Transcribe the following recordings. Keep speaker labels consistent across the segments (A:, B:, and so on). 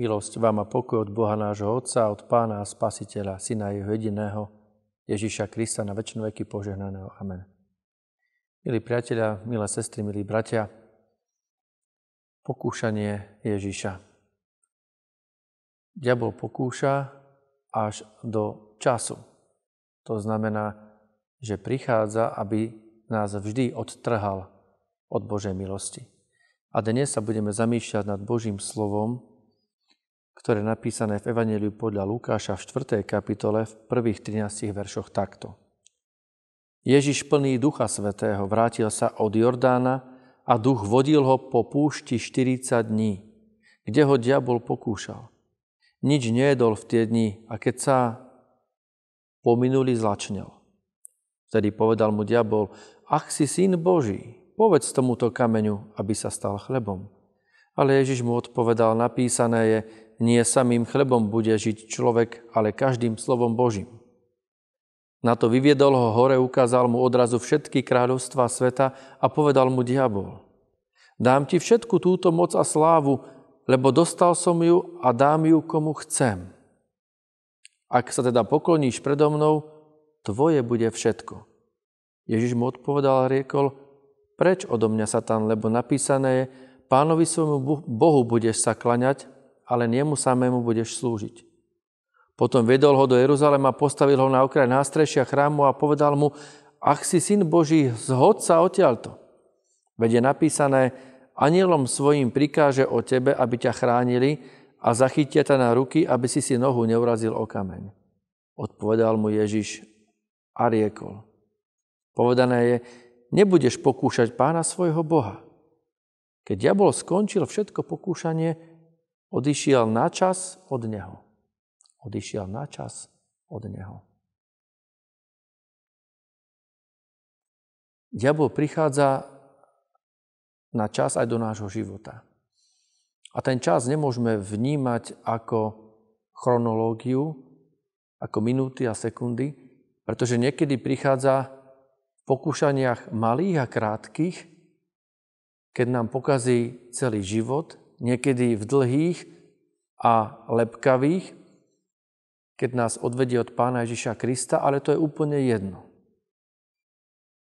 A: Milosť vám a pokoj od Boha nášho Otca, od Pána a Spasiteľa, Syna Jeho jediného, Ježíša Krista na väčšinu veky požehnaného. Amen. Milí priatelia, milé sestry, milí bratia, pokúšanie Ježíša. Diabol pokúša až do času. To znamená, že prichádza, aby nás vždy odtrhal od Božej milosti. A dnes sa budeme zamýšľať nad Božím slovom, ktoré je napísané v Evangeliu podľa Lukáša v 4. kapitole v prvých 13 veršoch takto. Ježiš plný Ducha Svetého vrátil sa od Jordána a duch vodil ho po púšti 40 dní, kde ho diabol pokúšal. Nič nejedol v tie dni a keď sa pominuli zlačnel. Vtedy povedal mu diabol, ach si syn Boží, povedz tomuto kameňu, aby sa stal chlebom. Ale Ježiš mu odpovedal, napísané je, nie samým chlebom bude žiť človek, ale každým slovom Božím. Na to vyviedol ho hore, ukázal mu odrazu všetky kráľovstva sveta a povedal mu diabol. Dám ti všetku túto moc a slávu, lebo dostal som ju a dám ju komu chcem. Ak sa teda pokloníš predo mnou, tvoje bude všetko. Ježiš mu odpovedal a riekol, preč odo mňa, Satan, lebo napísané je, Pánovi svojmu Bohu budeš sa klaňať, ale niemu samému budeš slúžiť. Potom vedol ho do Jeruzalema, postavil ho na okraj nástrešia chrámu a povedal mu, ach si syn Boží, zhod sa odtiaľto. Veď je napísané, anielom svojim prikáže o tebe, aby ťa chránili a zachytia ťa na ruky, aby si si nohu neurazil o kameň. Odpovedal mu Ježiš a riekol. Povedané je, nebudeš pokúšať pána svojho Boha. Keď diabol skončil všetko pokúšanie, odišiel na čas od neho. Odišiel na čas od neho. Diabol prichádza na čas aj do nášho života. A ten čas nemôžeme vnímať ako chronológiu, ako minúty a sekundy, pretože niekedy prichádza v pokúšaniach malých a krátkých keď nám pokazí celý život, niekedy v dlhých a lepkavých, keď nás odvedie od pána Ježiša Krista, ale to je úplne jedno.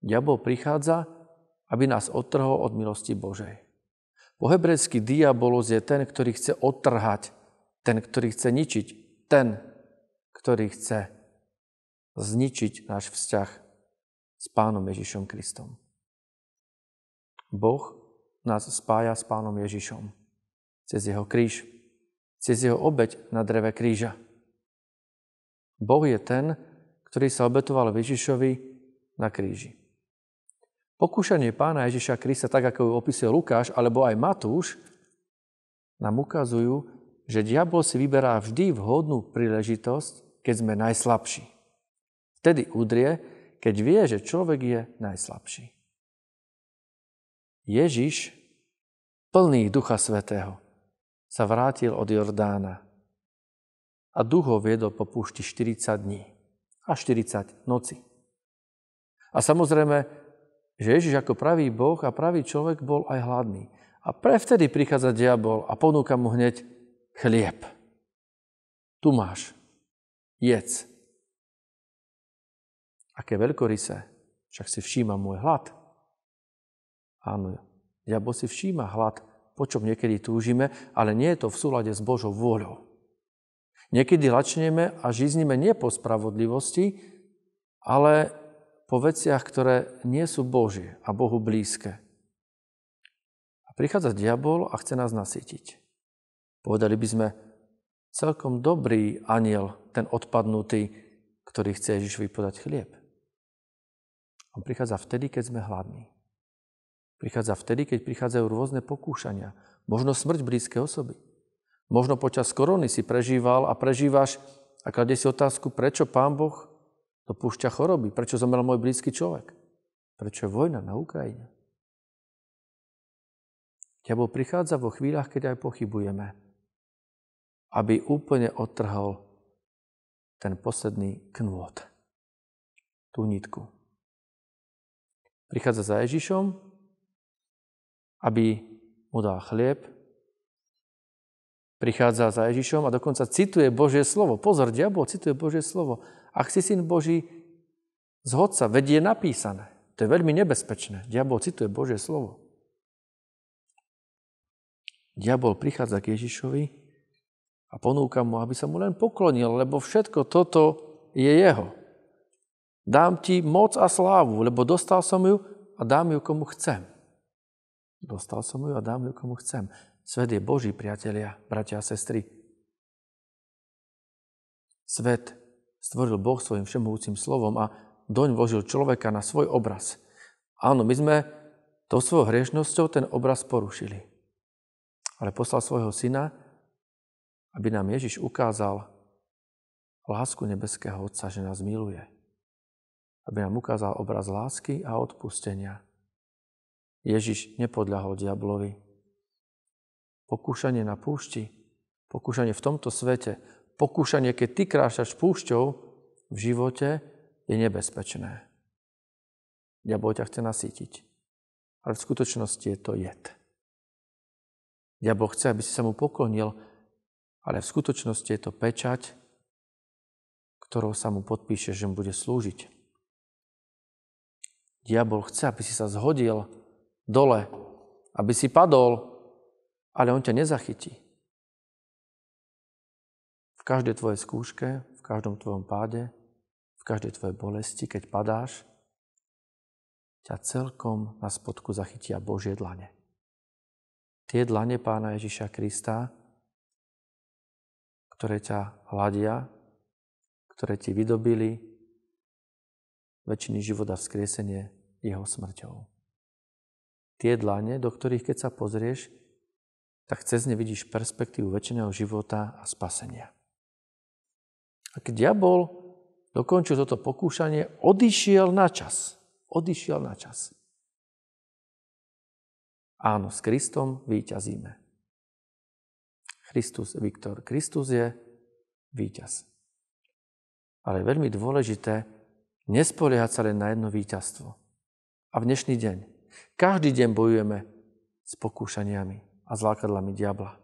A: Diabol prichádza, aby nás odtrhol od milosti Božej. Po hebrejsky diabolos je ten, ktorý chce odtrhať, ten, ktorý chce ničiť, ten, ktorý chce zničiť náš vzťah s pánom Ježišom Kristom. Boh nás spája s pánom Ježišom. Cez jeho kríž, cez jeho obeď na dreve kríža. Boh je ten, ktorý sa obetoval Ježišovi na kríži. Pokúšanie pána Ježiša Krista, tak ako ju opisuje Lukáš alebo aj Matúš, nám ukazujú, že diabol si vyberá vždy vhodnú príležitosť, keď sme najslabší. Vtedy udrie, keď vie, že človek je najslabší. Ježiš, plný Ducha Svetého, sa vrátil od Jordána a duch ho viedol po púšti 40 dní a 40 noci. A samozrejme, že Ježiš ako pravý Boh a pravý človek bol aj hladný. A vtedy prichádza diabol a ponúka mu hneď chlieb. Tu máš. Jedz. Aké veľkorysé. Však si všíma môj hlad. Áno, diabol si všíma hlad, po čom niekedy túžime, ale nie je to v súlade s Božou vôľou. Niekedy lačneme a žiznime nie po spravodlivosti, ale po veciach, ktoré nie sú Božie a Bohu blízke. A prichádza diabol a chce nás nasytiť. Povedali by sme, celkom dobrý aniel, ten odpadnutý, ktorý chce Ježišovi podať chlieb. On prichádza vtedy, keď sme hladní. Prichádza vtedy, keď prichádzajú rôzne pokúšania. Možno smrť blízkej osoby. Možno počas korony si prežíval a prežívaš a kladie si otázku, prečo Pán Boh dopúšťa choroby, prečo zomrel môj blízky človek, prečo je vojna na Ukrajine. Diabol prichádza vo chvíľach, keď aj pochybujeme, aby úplne odtrhol ten posledný knôt, tú nitku. Prichádza za Ježišom, aby mu dal chlieb, prichádza za Ježišom a dokonca cituje Božie slovo. Pozor, diabol cituje Božie slovo. Ak si syn Boží, zhod sa, vedie napísané. To je veľmi nebezpečné. Diabol cituje Božie slovo. Diabol prichádza k Ježišovi a ponúka mu, aby sa mu len poklonil, lebo všetko toto je jeho. Dám ti moc a slávu, lebo dostal som ju a dám ju komu chcem. Dostal som ju a dám ju komu chcem. Svet je Boží, priatelia, bratia a sestry. Svet stvoril Boh svojim všemohúcim slovom a doň vožil človeka na svoj obraz. Áno, my sme to svojou hriešnosťou ten obraz porušili. Ale poslal svojho syna, aby nám Ježiš ukázal lásku nebeského Otca, že nás miluje. Aby nám ukázal obraz lásky a odpustenia. Ježiš nepodľahol diablovi. Pokúšanie na púšti, pokúšanie v tomto svete, pokúšanie, keď ty krášaš púšťou v živote, je nebezpečné. Diabol ťa chce nasýtiť. Ale v skutočnosti je to jed. Diabol chce, aby si sa mu poklonil, ale v skutočnosti je to pečať, ktorou sa mu podpíše, že mu bude slúžiť. Diabol chce, aby si sa zhodil, dole, aby si padol, ale on ťa nezachytí. V každej tvojej skúške, v každom tvojom páde, v každej tvojej bolesti, keď padáš, ťa celkom na spodku zachytia Božie dlane. Tie dlane Pána Ježiša Krista, ktoré ťa hladia, ktoré ti vydobili väčšiny života vzkriesenie jeho smrťou tie dlane, do ktorých keď sa pozrieš, tak cez ne vidíš perspektívu väčšiného života a spasenia. A keď diabol dokončil toto pokúšanie, odišiel na čas. Odišiel na čas. Áno, s Kristom výťazíme. Kristus, Viktor, Kristus je víťaz. Ale je veľmi dôležité nespoliehať sa len na jedno víťazstvo. A v dnešný deň každý deň bojujeme s pokúšaniami a zlákadlami diabla.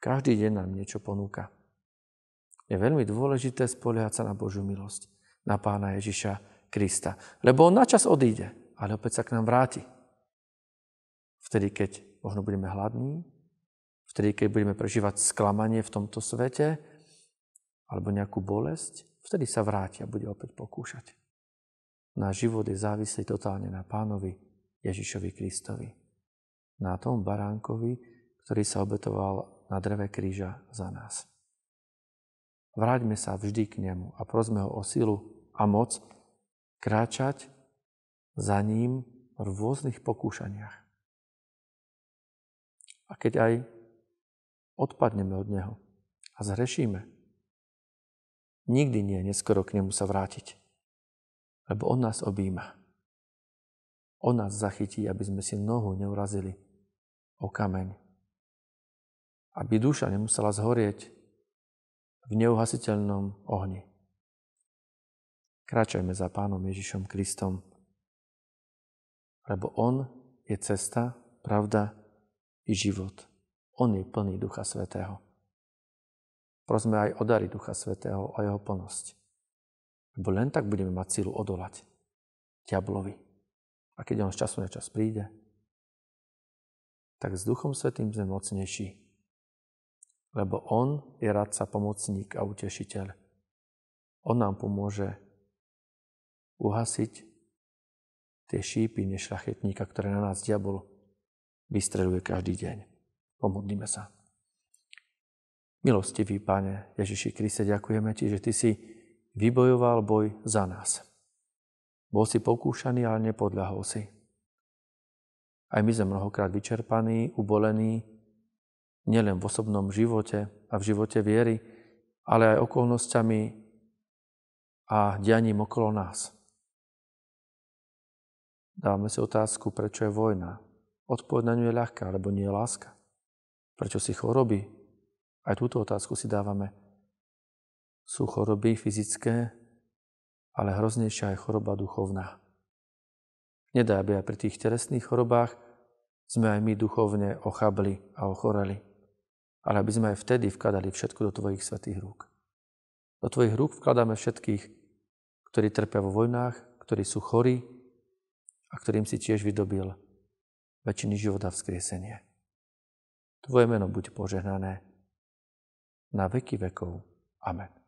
A: Každý deň nám niečo ponúka. Je veľmi dôležité spoliehať sa na Božiu milosť, na Pána Ježiša Krista. Lebo on načas odíde, ale opäť sa k nám vráti. Vtedy, keď možno budeme hladní, vtedy, keď budeme prežívať sklamanie v tomto svete alebo nejakú bolesť, vtedy sa vráti a bude opäť pokúšať. Náš život je závislý totálne na pánovi Ježišovi Kristovi. Na tom baránkovi, ktorý sa obetoval na dreve kríža za nás. Vráťme sa vždy k nemu a prosme ho o silu a moc kráčať za ním v rôznych pokúšaniach. A keď aj odpadneme od neho a zhrešíme, nikdy nie je neskoro k nemu sa vrátiť lebo On nás objíma. On nás zachytí, aby sme si nohu neurazili o kameň. Aby duša nemusela zhorieť v neuhasiteľnom ohni. Kráčajme za Pánom Ježišom Kristom, lebo On je cesta, pravda i život. On je plný Ducha Svetého. Prosme aj o dary Ducha Svetého, o jeho plnosť. Lebo len tak budeme mať sílu odolať diablovi. A keď on z času na čas príde, tak s Duchom Svetým sme mocnejší. Lebo On je radca, pomocník a utešiteľ. On nám pomôže uhasiť tie šípy nešlachetníka, ktoré na nás diabol vystreluje každý deň. Pomodlíme sa. Milostivý Pane Ježiši Kriste, ďakujeme Ti, že Ty si vybojoval boj za nás. Bol si pokúšaný, ale nepodľahol si. Aj my sme mnohokrát vyčerpaní, ubolení, nielen v osobnom živote a v živote viery, ale aj okolnosťami a dianím okolo nás. Dávame si otázku, prečo je vojna. Odpoveď na ňu je ľahká, alebo nie je láska. Prečo si choroby? Aj túto otázku si dávame sú choroby fyzické, ale hroznejšia je choroba duchovná. Nedá, aby aj pri tých telesných chorobách sme aj my duchovne ochabli a ochoreli, ale aby sme aj vtedy vkladali všetko do Tvojich svetých rúk. Do Tvojich rúk vkladáme všetkých, ktorí trpia vo vojnách, ktorí sú chorí a ktorým si tiež vydobil väčšiny života vzkriesenie. Tvoje meno buď požehnané na veky vekov. Amen.